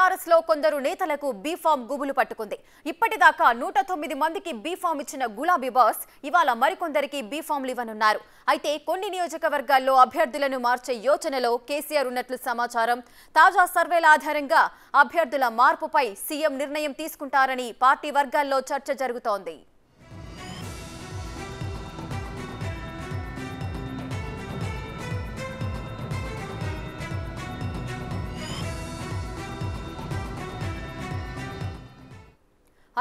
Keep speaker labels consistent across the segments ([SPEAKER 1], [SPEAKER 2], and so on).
[SPEAKER 1] BRS లో కొందరు నేతలకు బీఫామ్ గుబులు పట్టుకుంది ఇప్పటిదాకా నూట తొమ్మిది మందికి బీఫామ్ ఇచ్చిన గులాబీ బాస్ ఇవాళ మరికొందరికి బీఫామ్లు ఇవ్వనున్నారు అయితే కొన్ని నియోజకవర్గాల్లో అభ్యర్థులను మార్చే యోచనలో కేసీఆర్ ఉన్నట్లు సమాచారం తాజా సర్వేల ఆధారంగా అభ్యర్థుల మార్పుపై సీఎం నిర్ణయం తీసుకుంటారని పార్టీ వర్గాల్లో చర్చ జరుగుతోంది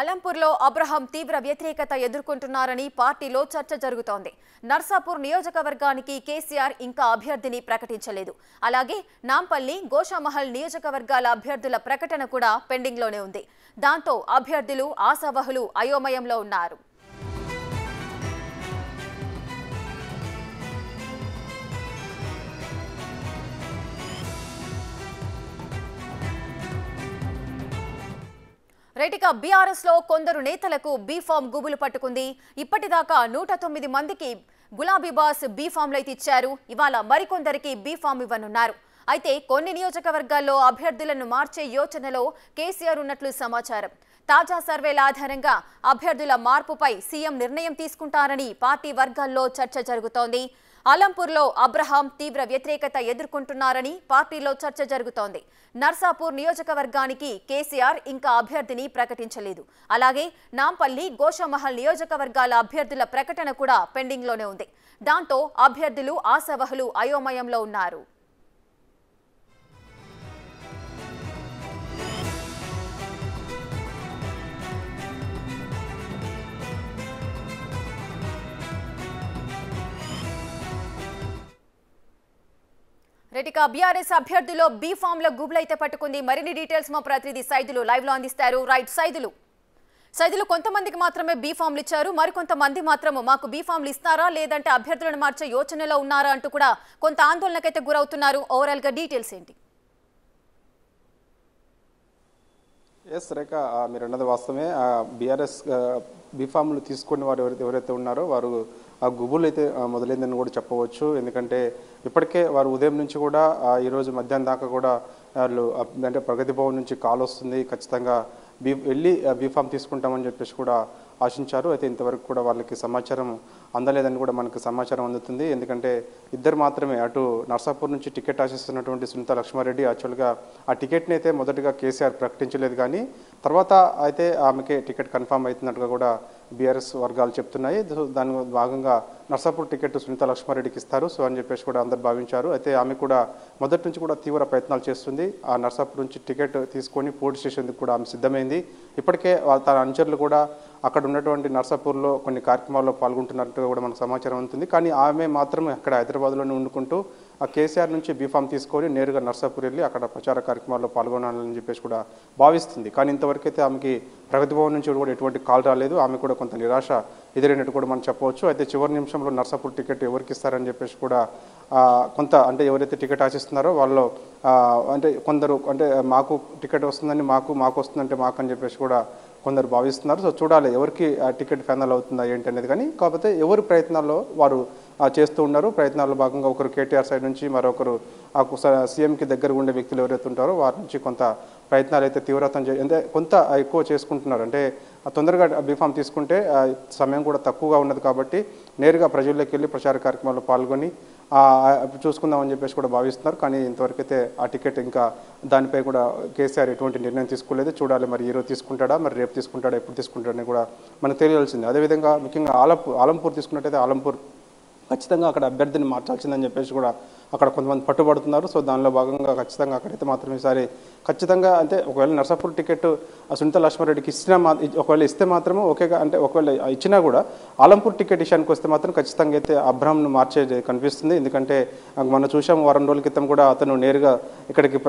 [SPEAKER 1] అలంపూర్లో అబ్రహం తీవ్ర వ్యతిరేకత ఎదుర్కొంటున్నారని పార్టీలో చర్చ జరుగుతోంది నర్సాపూర్ నియోజకవర్గానికి కేసీఆర్ ఇంకా అభ్యర్థిని ప్రకటించలేదు అలాగే నాంపల్లి గోషామహల్ నియోజకవర్గాల అభ్యర్థుల ప్రకటన కూడా పెండింగ్లోనే ఉంది దాంతో అభ్యర్థులు ఆశావహులు అయోమయంలో ఉన్నారు రైటిక బీఆర్ఎస్ లో కొందరు నేతలకు బీఫామ్ గుబులు పట్టుకుంది ఇప్పటిదాకా నూట తొమ్మిది మందికి గులాబీ బాస్ బీఫామ్ లైతే ఇచ్చారు ఇవాళ మరికొందరికి బీఫామ్ ఇవ్వనున్నారు అయితే కొన్ని నియోజకవర్గాల్లో అభ్యర్థులను మార్చే యోచనలో కేసీఆర్ ఉన్నట్లు సమాచారం తాజా సర్వేల ఆధారంగా అభ్యర్థుల మార్పుపై సీఎం నిర్ణయం తీసుకుంటారని పార్టీ వర్గాల్లో చర్చ జరుగుతోంది ఆలంపూర్లో అబ్రహాం తీవ్ర వ్యతిరేకత ఎదుర్కొంటున్నారని పార్టీలో చర్చ జరుగుతోంది నర్సాపూర్ నియోజకవర్గానికి కేసీఆర్ ఇంకా అభ్యర్థిని ప్రకటించలేదు అలాగే నాంపల్లి గోషమహల్ నియోజకవర్గాల అభ్యర్థుల ప్రకటన కూడా పెండింగ్లోనే ఉంది దాంతో అభ్యర్థులు ఆశావహులు అయోమయంలో ఉన్నారు రెటిక బీఆర్ఎస్ అభ్యర్థిలో బీ ఫామ్ లో గుబులైతే పట్టుకుంది మరిన్ని డీటెయిల్స్ మా ప్రతినిధి సైదులు లైవ్ లో అందిస్తారు రైట్ సైదులు సైదులు కొంతమందికి మాత్రమే బీ ఫామ్లు ఇచ్చారు మరికొంతమంది మాత్రము మాకు బీ ఫామ్లు ఇస్తారా లేదంటే అభ్యర్థులను మార్చే యోచనలో ఉన్నారా అంటూ కూడా కొంత ఆందోళనకైతే గురవుతున్నారు ఓవరాల్ గా డీటెయిల్స్ ఏంటి
[SPEAKER 2] ఎస్ రేఖ మీరు అన్నది వాస్తవమే బీఆర్ఎస్ బీఫామ్లు తీసుకునే వారు ఎవరైతే ఎవరైతే ఉన్నారో వారు ఆ గుబులు అయితే మొదలైందని కూడా చెప్పవచ్చు ఎందుకంటే ఇప్పటికే వారు ఉదయం నుంచి కూడా ఈరోజు మధ్యాహ్నం దాకా కూడా వాళ్ళు అంటే ప్రగతి భవన్ నుంచి కాల్ వస్తుంది ఖచ్చితంగా బీ వెళ్ళి బీఫామ్ తీసుకుంటామని చెప్పేసి కూడా ఆశించారు అయితే ఇంతవరకు కూడా వాళ్ళకి సమాచారం అందలేదని కూడా మనకు సమాచారం అందుతుంది ఎందుకంటే ఇద్దరు మాత్రమే అటు నర్సాపూర్ నుంచి టికెట్ ఆశిస్తున్నటువంటి సునీత లక్ష్మారెడ్డి యాక్చువల్గా ఆ టికెట్ని అయితే మొదటగా కేసీఆర్ ప్రకటించలేదు కానీ తర్వాత అయితే ఆమెకే టికెట్ కన్ఫామ్ అవుతున్నట్టుగా కూడా బీఆర్ఎస్ వర్గాలు చెప్తున్నాయి దాని భాగంగా నర్సాపూర్ టికెట్ సునీత లక్ష్మారెడ్డికి ఇస్తారు సో అని చెప్పేసి కూడా అందరు భావించారు అయితే ఆమె కూడా మొదటి నుంచి కూడా తీవ్ర ప్రయత్నాలు చేస్తుంది ఆ నర్సాపూర్ నుంచి టికెట్ తీసుకొని పోలీస్ స్టేషన్కి కూడా ఆమె సిద్ధమైంది ఇప్పటికే తన అనుచరులు కూడా అక్కడ ఉన్నటువంటి నర్సాపూర్లో కొన్ని కార్యక్రమాల్లో పాల్గొంటున్నట్టుగా కూడా మనకు సమాచారం ఉంటుంది కానీ ఆమె మాత్రమే అక్కడ హైదరాబాద్లోనే ఉండుకుంటూ ఆ కేసీఆర్ నుంచి బీఫామ్ తీసుకొని నేరుగా నర్సాపూర్ వెళ్ళి అక్కడ ప్రచార కార్యక్రమాల్లో పాల్గొనాలని చెప్పేసి కూడా భావిస్తుంది కానీ ఇంతవరకైతే ఆమెకి ప్రగతి భవన్ నుంచి కూడా ఎటువంటి కాల్ రాలేదు ఆమె కూడా కొంత నిరాశ ఎదురైనట్టు కూడా మనం చెప్పవచ్చు అయితే చివరి నిమిషంలో నర్సాపూర్ టికెట్ ఎవరికి ఇస్తారని చెప్పేసి కూడా కొంత అంటే ఎవరైతే టికెట్ ఆశిస్తున్నారో వాళ్ళు అంటే కొందరు అంటే మాకు టికెట్ వస్తుందని మాకు మాకు వస్తుందంటే మాకు అని చెప్పేసి కూడా కొందరు భావిస్తున్నారు సో చూడాలి ఎవరికి టికెట్ ఫైనల్ అవుతుందా ఏంటి అనేది కానీ కాకపోతే ఎవరి ప్రయత్నాల్లో వారు చేస్తూ ఉన్నారు ప్రయత్నాల్లో భాగంగా ఒకరు కేటీఆర్ సైడ్ నుంచి మరొకరు ఆ సీఎంకి దగ్గర ఉండే వ్యక్తులు ఎవరైతే ఉంటారో వారి నుంచి కొంత ప్రయత్నాలు అయితే తీవ్రతం చే అంటే కొంత ఎక్కువ చేసుకుంటున్నారు అంటే తొందరగా బీఫామ్ తీసుకుంటే సమయం కూడా తక్కువగా ఉన్నది కాబట్టి నేరుగా ప్రజల్లోకి వెళ్ళి ప్రచార కార్యక్రమాల్లో పాల్గొని చూసుకుందామని చెప్పేసి కూడా భావిస్తున్నారు కానీ ఇంతవరకైతే ఆ టికెట్ ఇంకా దానిపై కూడా కేసీఆర్ ఎటువంటి నిర్ణయం తీసుకోలేదు చూడాలి మరి ఈరోజు తీసుకుంటాడా మరి రేపు తీసుకుంటాడా ఎప్పుడు తీసుకుంటాడని కూడా మనకు తెలియాల్సింది అదేవిధంగా ముఖ్యంగా ఆలంపూర్ ఆలంపూర్ తీసుకున్నట్టయితే ఆలంపూర్ ఖచ్చితంగా అక్కడ అభ్యర్థిని మార్చాల్సిందని చెప్పేసి కూడా అక్కడ కొంతమంది పట్టుబడుతున్నారు సో దానిలో భాగంగా ఖచ్చితంగా అక్కడైతే మాత్రం ఈసారి ఖచ్చితంగా అంటే ఒకవేళ నర్సాపూర్ టికెట్ సునీత లక్ష్మారెడ్డికి ఇచ్చినా మా ఒకవేళ ఇస్తే మాత్రము ఓకేగా అంటే ఒకవేళ ఇచ్చినా కూడా ఆలంపూర్ టికెట్ విషయానికి వస్తే మాత్రం ఖచ్చితంగా అయితే అబ్రహంను మార్చేది కనిపిస్తుంది ఎందుకంటే మనం చూసాం వారం రోజుల క్రితం కూడా అతను నేరుగా ఇక్కడికి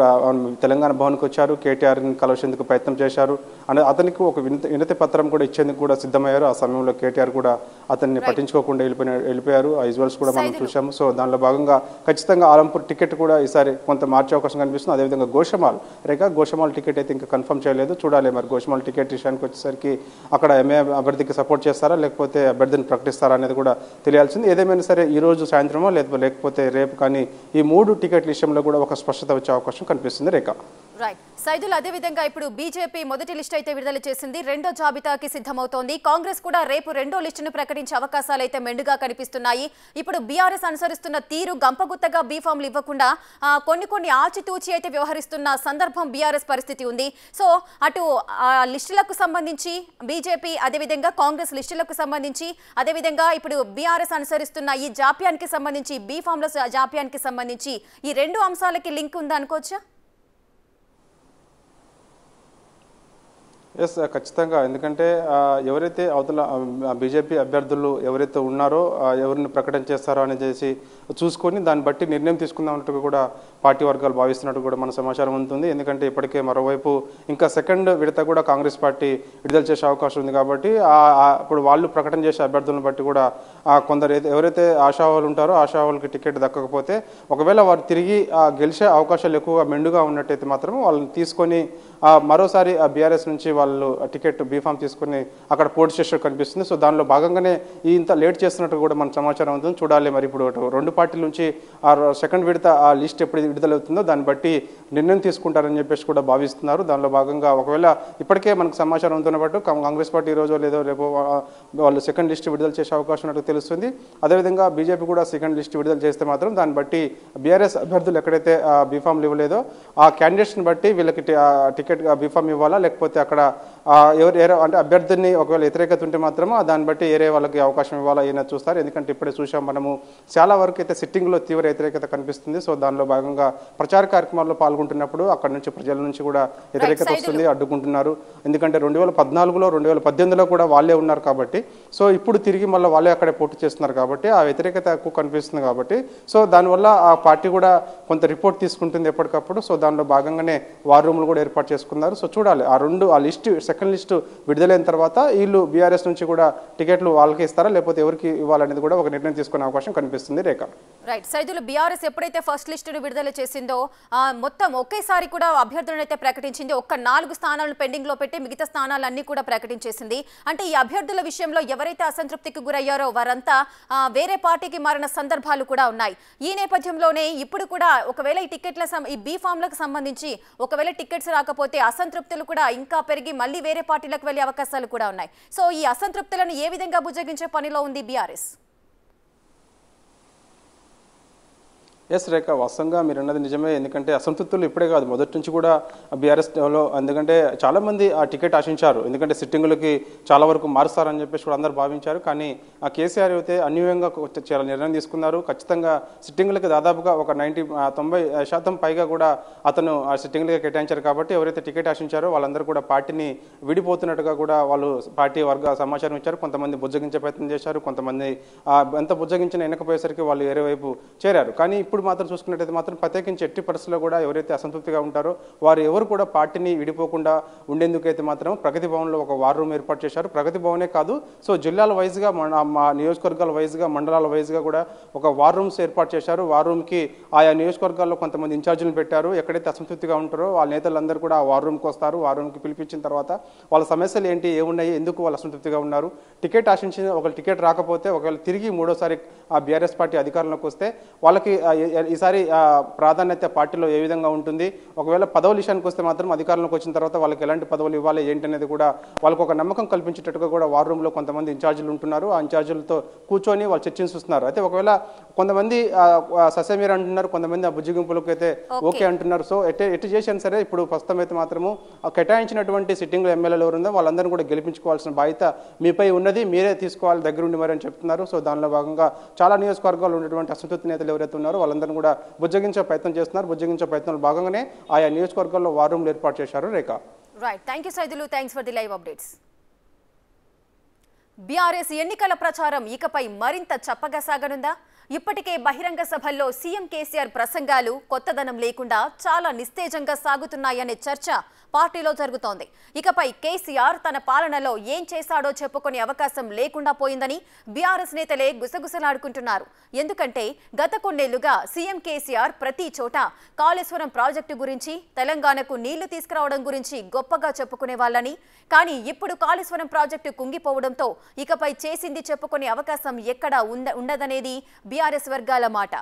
[SPEAKER 2] తెలంగాణ భవన్కి వచ్చారు కేటీఆర్ని కలవసేందుకు ప్రయత్నం చేశారు అని అతనికి ఒక వినతి పత్రం కూడా ఇచ్చేందుకు కూడా సిద్ధమయ్యారు ఆ సమయంలో కేటీఆర్ కూడా అతన్ని పట్టించుకోకుండా వెళ్ళిపోయిన వెళ్ళిపోయారు ఆ విజువల్స్ కూడా మనం చూసాము సో దానిలో భాగంగా ఖచ్చితంగా ఖచ్చితంగా ఆలంపూర్ టికెట్ కూడా ఈసారి కొంత మార్చే అవకాశం కనిపిస్తుంది అదేవిధంగా గోషమాల్ రేఖ గోషమాల్ టికెట్ అయితే ఇంకా కన్ఫర్మ్ చేయలేదు చూడాలి మరి గోషమాల్ టికెట్ విషయానికి వచ్చేసరికి అక్కడ ఎంఏ అభ్యర్థికి సపోర్ట్ చేస్తారా లేకపోతే అభ్యర్థిని ప్రకటిస్తారా అనేది కూడా తెలియాల్సింది ఏదేమైనా సరే ఈ రోజు సాయంత్రమో లేకపోతే రేపు కానీ ఈ మూడు టికెట్ల విషయంలో కూడా ఒక స్పష్టత వచ్చే అవకాశం కనిపిస్తుంది రేఖ
[SPEAKER 1] రైట్ సైదుల్ అదేవిధంగా ఇప్పుడు బీజేపీ మొదటి లిస్ట్ అయితే విడుదల చేసింది రెండో జాబితాకి సిద్ధమవుతోంది కాంగ్రెస్ కూడా రేపు రెండో లిస్టును ప్రకటించే అవకాశాలు అయితే మెండుగా కనిపిస్తున్నాయి ఇప్పుడు బీఆర్ఎస్ అనుసరిస్తున్న తీరు గంపగుత్తగా బీఫామ్లు ఇవ్వకుండా కొన్ని కొన్ని ఆచితూచి అయితే వ్యవహరిస్తున్న సందర్భం బీఆర్ఎస్ పరిస్థితి ఉంది సో అటు లిస్టులకు సంబంధించి బీజేపీ అదేవిధంగా కాంగ్రెస్ లిస్టులకు సంబంధించి అదేవిధంగా ఇప్పుడు బీఆర్ఎస్ అనుసరిస్తున్న ఈ జాప్యానికి సంబంధించి బీఫామ్ల జాప్యానికి సంబంధించి ఈ రెండు అంశాలకి లింక్ ఉందా అనుకోవచ్చా
[SPEAKER 2] ఎస్ uh, ఖచ్చితంగా ఎందుకంటే ఎవరైతే అవతల బీజేపీ అభ్యర్థులు ఎవరైతే ఉన్నారో ఎవరిని ప్రకటన చేస్తారో అని చేసి చూసుకొని దాన్ని బట్టి నిర్ణయం తీసుకుందామన్నట్టుగా కూడా పార్టీ వర్గాలు భావిస్తున్నట్టు కూడా మన సమాచారం ఉంటుంది ఎందుకంటే ఇప్పటికే మరోవైపు ఇంకా సెకండ్ విడత కూడా కాంగ్రెస్ పార్టీ విడుదల చేసే అవకాశం ఉంది కాబట్టి ఇప్పుడు వాళ్ళు ప్రకటన చేసే అభ్యర్థులను బట్టి కూడా కొందరు ఎవరైతే ఆశావాలు ఉంటారో ఆశావాళ్ళకి టికెట్ దక్కకపోతే ఒకవేళ వారు తిరిగి గెలిచే అవకాశాలు ఎక్కువగా మెండుగా ఉన్నట్టయితే మాత్రం వాళ్ళని తీసుకొని మరోసారి బీఆర్ఎస్ నుంచి వాళ్ళు టికెట్ బీఫామ్ తీసుకుని అక్కడ పోటీ చేసినట్టు కనిపిస్తుంది సో దానిలో భాగంగానే ఇంత లేట్ చేస్తున్నట్టు కూడా మన సమాచారం ఉంటుంది చూడాలి మరి ఇప్పుడు రెండు పార్టీల నుంచి ఆ సెకండ్ విడత ఆ లిస్ట్ ఎప్పుడు విడుదలవుతుందో దాన్ని బట్టి నిర్ణయం తీసుకుంటారని చెప్పేసి కూడా భావిస్తున్నారు దానిలో భాగంగా ఒకవేళ ఇప్పటికే మనకు సమాచారం అందుతున్న పాటు కాంగ్రెస్ పార్టీ రోజు లేదో రేపు వాళ్ళు సెకండ్ లిస్ట్ విడుదల చేసే అవకాశం ఉన్నట్టు తెలుస్తుంది అదేవిధంగా బీజేపీ కూడా సెకండ్ లిస్ట్ విడుదల చేస్తే మాత్రం దాన్ని బట్టి బీఆర్ఎస్ అభ్యర్థులు ఎక్కడైతే బీఫామ్లు ఇవ్వలేదో ఆ క్యాండిడేట్స్ని బట్టి వీళ్ళకి టికెట్ బీఫామ్ ఇవ్వాలా లేకపోతే అక్కడ ఎవరు ఏరే అంటే అభ్యర్థిని ఒకవేళ వ్యతిరేకత ఉంటే మాత్రము దాన్ని బట్టి ఏరే వాళ్ళకి అవకాశం ఇవ్వాలా అయినా చూస్తారు ఎందుకంటే ఇప్పుడే చూసాం మనము చాలా వరకు అయితే సిట్టింగ్లో తీవ్ర వ్యతిరేకత కనిపిస్తుంది సో దానిలో భాగంగా ప్రచార కార్యక్రమాల్లో పాల్గొంటున్నప్పుడు అక్కడ నుంచి ప్రజల నుంచి కూడా వ్యతిరేకత వస్తుంది అడ్డుకుంటున్నారు ఎందుకంటే రెండు వేల పద్నాలుగులో రెండు వేల పద్దెనిమిదిలో కూడా వాళ్ళే ఉన్నారు కాబట్టి సో ఇప్పుడు తిరిగి మళ్ళీ వాళ్ళే అక్కడే పోటీ చేస్తున్నారు కాబట్టి ఆ వ్యతిరేకత ఎక్కువ కనిపిస్తుంది కాబట్టి సో దానివల్ల ఆ పార్టీ కూడా కొంత రిపోర్ట్ తీసుకుంటుంది ఎప్పటికప్పుడు సో దానిలో భాగంగానే వార్ రూమ్లు కూడా ఏర్పాటు చేసుకున్నారు సో చూడాలి ఆ రెండు ఆ లిస్ట్ సెకండ్ లిస్టు విడుదలైన తర్వాత వీళ్ళు బీఆర్ఎస్ నుంచి కూడా టికెట్లు వాళ్ళకి ఇస్తారా లేకపోతే ఎవరికి ఇవ్వాలనేది కూడా ఒక నిర్ణయం తీసుకునే అవకాశం కనిపిస్తుంది రేఖ
[SPEAKER 1] రైట్ సైదులు బీఆర్ఎస్ ఎప్పుడైతే ఫస్ట్ లిస్టును విడుదల చేసిందో మొత్తం ఒకేసారి కూడా అభ్యర్థులను అయితే ప్రకటించింది ఒక్క నాలుగు స్థానాలను లో పెట్టి మిగతా స్థానాలన్నీ కూడా ప్రకటించేసింది అంటే ఈ అభ్యర్థుల విషయంలో ఎవరైతే అసంతృప్తికి గురయ్యారో వారంతా వేరే పార్టీకి మారిన సందర్భాలు కూడా ఉన్నాయి ఈ నేపథ్యంలోనే ఇప్పుడు కూడా ఒకవేళ ఈ టికెట్ల ఈ బీ ఫామ్లకు సంబంధించి ఒకవేళ టికెట్స్ రాకపోతే అసంతృప్తులు కూడా ఇంకా పెరిగి మళ్ళీ వేరే పార్టీలకు వెళ్లే అవకాశాలు కూడా ఉన్నాయి సో ఈ అసంతృప్తులను ఏ విధంగా బుజ్జగించే పనిలో ఉంది బీఆర్ఎస్
[SPEAKER 2] ఎస్ రేఖ వాస్తవంగా మీరు అన్నది నిజమే ఎందుకంటే అసంతృప్తులు ఇప్పుడే కాదు మొదటి నుంచి కూడా బీఆర్ఎస్లో ఎందుకంటే చాలామంది ఆ టికెట్ ఆశించారు ఎందుకంటే సిట్టింగులకి చాలా వరకు మారుస్తారని చెప్పేసి కూడా అందరు భావించారు కానీ ఆ కేసీఆర్ అయితే అన్యూయంగా చాలా నిర్ణయం తీసుకున్నారు ఖచ్చితంగా సిట్టింగులకి దాదాపుగా ఒక నైంటీ తొంభై శాతం పైగా కూడా అతను ఆ సిట్టింగులకి కేటాయించారు కాబట్టి ఎవరైతే టికెట్ ఆశించారో వాళ్ళందరూ కూడా పార్టీని విడిపోతున్నట్టుగా కూడా వాళ్ళు పార్టీ వర్గ సమాచారం ఇచ్చారు కొంతమంది బుజ్జగించే ప్రయత్నం చేశారు కొంతమంది ఎంత బుజ్జగించిన వెనకపోయేసరికి వాళ్ళు వేరే వైపు చేరారు కానీ ఇప్పుడు ఇప్పుడు మాత్రం చూసుకున్నట్టయితే మాత్రం ప్రత్యేకించి ఎట్టి పరిస్థితుల్లో కూడా ఎవరైతే అసంతృప్తిగా ఉంటారో వారు ఎవరు కూడా పార్టీని విడిపోకుండా ఉండేందుకైతే మాత్రం ప్రగతి భవన్లో ఒక వార్ రూమ్ ఏర్పాటు చేశారు ప్రగతి భవనే కాదు సో జిల్లాల వైజ్గా మా నియోజకవర్గాల వైజ్గా మండలాల వైజ్గా కూడా ఒక వార్ రూమ్స్ ఏర్పాటు చేశారు వార్ రూమ్కి ఆయా నియోజకవర్గాల్లో కొంతమంది ఇన్ఛార్జీలు పెట్టారు ఎక్కడైతే అసంతృప్తిగా ఉంటారో వాళ్ళ నేతలందరూ కూడా ఆ వార్ రూమ్కి వస్తారు వార్ రూమ్కి పిలిపించిన తర్వాత వాళ్ళ సమస్యలు ఏంటి ఏమున్నాయి ఎందుకు వాళ్ళు అసంతృప్తిగా ఉన్నారు టికెట్ ఆశించిన ఒకళ్ళు టికెట్ రాకపోతే ఒకవేళ తిరిగి మూడోసారి ఆ బీఆర్ఎస్ పార్టీ అధికారంలోకి వస్తే వాళ్ళకి ఈసారి ప్రాధాన్యత పార్టీలో ఏ విధంగా ఉంటుంది ఒకవేళ పదవుల విషయానికి వస్తే మాత్రం అధికారంలోకి వచ్చిన తర్వాత వాళ్ళకి ఎలాంటి పదవులు ఇవ్వాలి ఏంటి అనేది కూడా వాళ్ళకు ఒక నమ్మకం కల్పించేటట్టుగా కూడా వార్ రూమ్లో కొంతమంది ఇన్ఛార్జీలు ఉంటున్నారు ఆ ఇన్ఛార్జీలతో కూర్చొని వాళ్ళు చర్చించుస్తున్నారు అయితే ఒకవేళ కొంతమంది ససేమీర అంటున్నారు కొంతమంది ఆ బుజ్జిగింపులకు అయితే ఓకే అంటున్నారు సో ఎట్ ఎటు చేసినా సరే ఇప్పుడు ప్రస్తుతం అయితే మాత్రము కేటాయించినటువంటి సిట్టింగ్లో ఎమ్మెల్యేలు ఎవరుందో వాళ్ళందరూ కూడా గెలిపించుకోవాల్సిన బాధ్యత మీపై ఉన్నది మీరే తీసుకోవాలి దగ్గరుండి మరి అని చెప్తున్నారు సో దానిలో భాగంగా చాలా నియోజకవర్గాలు ఉన్నటువంటి అసంతృప్తి నేతలు ఎవరైతే ఉన్నారో వాళ్ళందరూ వాళ్ళందరినీ కూడా బుజ్జగించే ప్రయత్నం చేస్తున్నారు బుజ్జగించే ప్రయత్నంలో భాగంగానే ఆయా నియోజకవర్గాల్లో వార్ రూమ్లు ఏర్పాటు చేశారు Rekha
[SPEAKER 1] right thank you Saidulu thanks for the live updates BRS ఎన్నికల ప్రచారం ఇకపై మరింత చప్పగా సాగనుందా ఇప్పటికే బహిరంగ సభల్లో సీఎం కేసీఆర్ ప్రసంగాలు కొత్తదనం లేకుండా చాలా నిస్తేజంగా సాగుతున్నాయనే చర్చ పార్టీలో జరుగుతోంది ఇకపై కేసీఆర్ తన పాలనలో ఏం చేశాడో చెప్పుకునే అవకాశం లేకుండా పోయిందని బీఆర్ఎస్ నేతలే గుసగుసలాడుకుంటున్నారు ఎందుకంటే గత కొన్నేళ్లుగా సీఎం కేసీఆర్ ప్రతి చోట కాళేశ్వరం ప్రాజెక్టు గురించి తెలంగాణకు నీళ్లు తీసుకురావడం గురించి గొప్పగా చెప్పుకునే వాళ్ళని కానీ ఇప్పుడు కాళేశ్వరం ప్రాజెక్టు కుంగిపోవడంతో ఇకపై చేసింది చెప్పుకునే అవకాశం ఎక్కడా ఉండదనేది బీఆర్ఎస్ వర్గాల మాట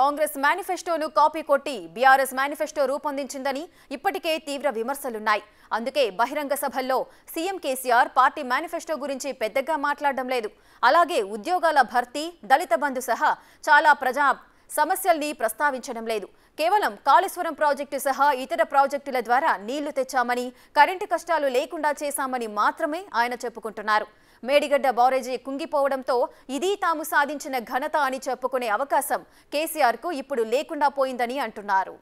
[SPEAKER 1] కాంగ్రెస్ మేనిఫెస్టోను కాపీ కొట్టి బీఆర్ఎస్ మేనిఫెస్టో రూపొందించిందని ఇప్పటికే తీవ్ర విమర్శలున్నాయి అందుకే బహిరంగ సభల్లో సీఎం కేసీఆర్ పార్టీ మేనిఫెస్టో గురించి పెద్దగా మాట్లాడడం లేదు అలాగే ఉద్యోగాల భర్తీ దళిత బంధు సహా చాలా ప్రజా సమస్యల్ని ప్రస్తావించడం లేదు కేవలం కాళేశ్వరం ప్రాజెక్టు సహా ఇతర ప్రాజెక్టుల ద్వారా నీళ్లు తెచ్చామని కరెంటు కష్టాలు లేకుండా చేశామని మాత్రమే ఆయన చెప్పుకుంటున్నారు మేడిగడ్డ బారేజీ కుంగిపోవడంతో ఇది తాము సాధించిన ఘనత అని చెప్పుకునే అవకాశం కేసీఆర్కు ఇప్పుడు లేకుండా పోయిందని అంటున్నారు